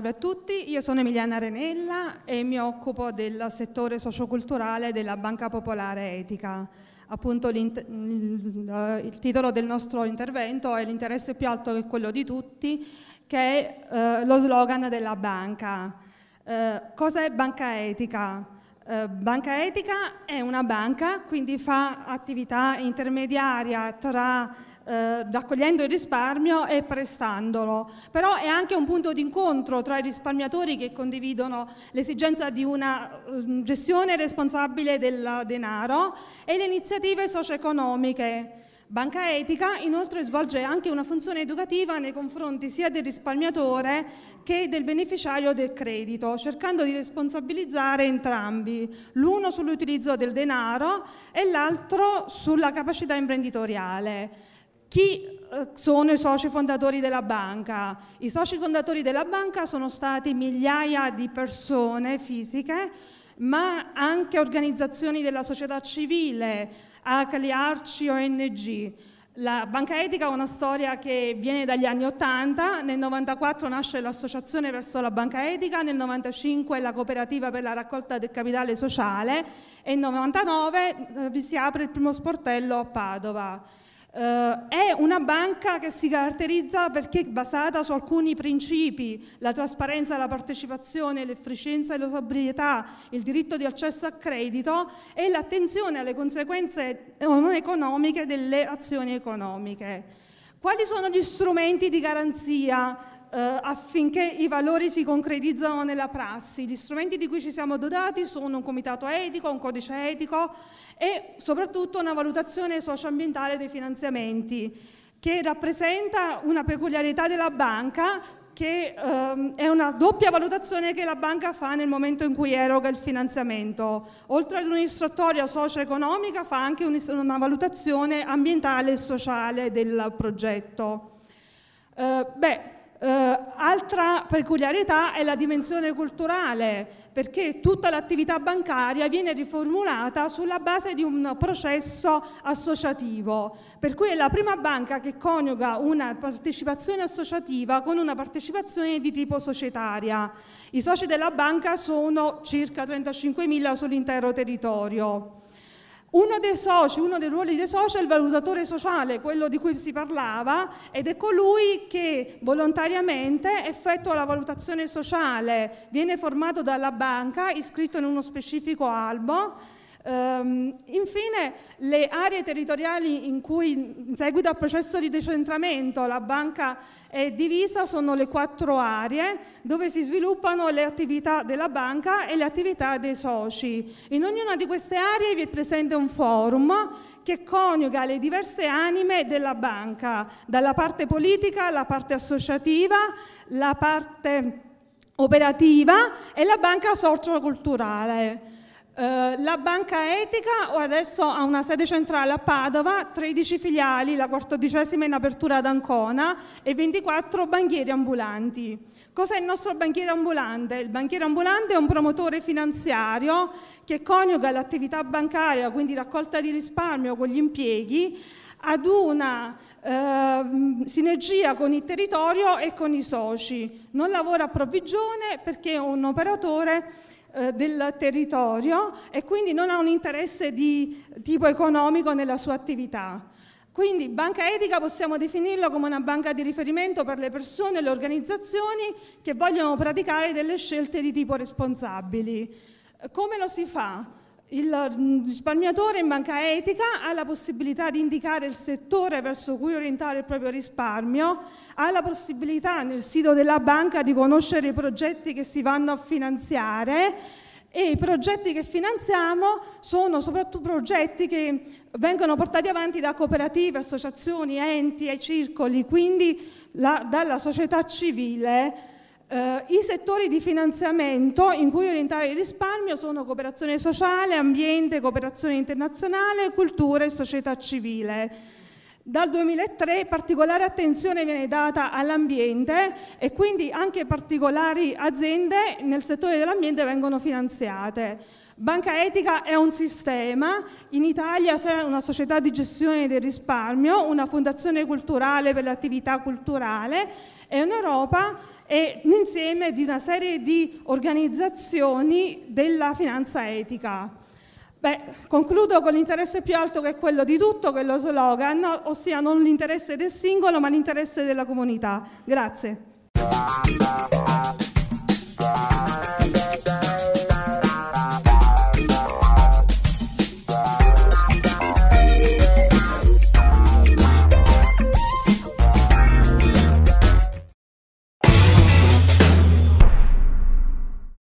salve a tutti, io sono Emiliana Renella e mi occupo del settore socioculturale della Banca Popolare Etica. Appunto il titolo del nostro intervento è l'interesse più alto che quello di tutti, che è eh, lo slogan della banca. Eh, cos'è banca etica? Eh, banca etica è una banca, quindi fa attività intermediaria tra eh, raccogliendo il risparmio e prestandolo. Però è anche un punto d'incontro tra i risparmiatori che condividono l'esigenza di una mm, gestione responsabile del denaro e le iniziative socio-economiche. Banca Etica inoltre svolge anche una funzione educativa nei confronti sia del risparmiatore che del beneficiario del credito, cercando di responsabilizzare entrambi, l'uno sull'utilizzo del denaro e l'altro sulla capacità imprenditoriale. Chi eh, sono i soci fondatori della banca. I soci fondatori della banca sono stati migliaia di persone fisiche, ma anche organizzazioni della società civile, ACLI, ARCI, ONG. La banca etica è una storia che viene dagli anni Ottanta, nel 94 nasce l'associazione verso la banca etica, nel 95 la cooperativa per la raccolta del capitale sociale e nel 99 eh, vi si apre il primo sportello a Padova. Uh, è una banca che si caratterizza perché è basata su alcuni principi, la trasparenza, la partecipazione, l'efficienza e la sobrietà, il diritto di accesso a credito e l'attenzione alle conseguenze eh, non economiche delle azioni economiche. Quali sono gli strumenti di garanzia eh, affinché i valori si concretizzano nella prassi. Gli strumenti di cui ci siamo dotati sono un comitato etico, un codice etico e soprattutto una valutazione socioambientale dei finanziamenti che rappresenta una peculiarità della banca che ehm, è una doppia valutazione che la banca fa nel momento in cui eroga il finanziamento. Oltre ad un'istruttoria socio-economica fa anche una valutazione ambientale e sociale del progetto. Eh, beh, eh, altra peculiarità è la dimensione culturale, perché tutta l'attività bancaria viene riformulata sulla base di un processo associativo, per cui è la prima banca che coniuga una partecipazione associativa con una partecipazione di tipo societaria. I soci della banca sono circa 35.000 sull'intero territorio. Uno dei soci, uno dei ruoli dei soci è il valutatore sociale, quello di cui si parlava, ed è colui che volontariamente effettua la valutazione sociale, viene formato dalla banca, iscritto in uno specifico albo Um, infine, le aree territoriali in cui, in seguito al processo di decentramento, la banca è divisa sono le quattro aree dove si sviluppano le attività della banca e le attività dei soci. In ognuna di queste aree vi è presente un forum che coniuga le diverse anime della banca, dalla parte politica, la parte associativa, la parte operativa e la banca socioculturale. culturale eh, la banca etica adesso ha una sede centrale a Padova, 13 filiali, la quattordicesima in apertura ad Ancona e 24 banchieri ambulanti. Cos'è il nostro banchiere ambulante? Il banchiere ambulante è un promotore finanziario che coniuga l'attività bancaria, quindi raccolta di risparmio con gli impieghi, ad una eh, sinergia con il territorio e con i soci. Non lavora a provvigione perché è un operatore eh, del territorio e quindi non ha un interesse di tipo economico nella sua attività. Quindi banca etica possiamo definirla come una banca di riferimento per le persone e le organizzazioni che vogliono praticare delle scelte di tipo responsabili. Come lo si fa? Il mm, risparmiatore in banca etica ha la possibilità di indicare il settore verso cui orientare il proprio risparmio, ha la possibilità nel sito della banca di conoscere i progetti che si vanno a finanziare e i progetti che finanziamo sono soprattutto progetti che vengono portati avanti da cooperative, associazioni, enti e circoli, quindi la, dalla società civile eh, I settori di finanziamento in cui orientare il risparmio sono cooperazione sociale, ambiente, cooperazione internazionale, cultura e società civile. Dal 2003 particolare attenzione viene data all'ambiente e quindi anche particolari aziende nel settore dell'ambiente vengono finanziate. Banca Etica è un sistema, in Italia c'è una società di gestione del risparmio, una fondazione culturale per l'attività culturale e in Europa è l'insieme di una serie di organizzazioni della finanza etica. Beh, concludo con l'interesse più alto che è quello di tutto quello slogan, ossia non l'interesse del singolo ma l'interesse della comunità. Grazie.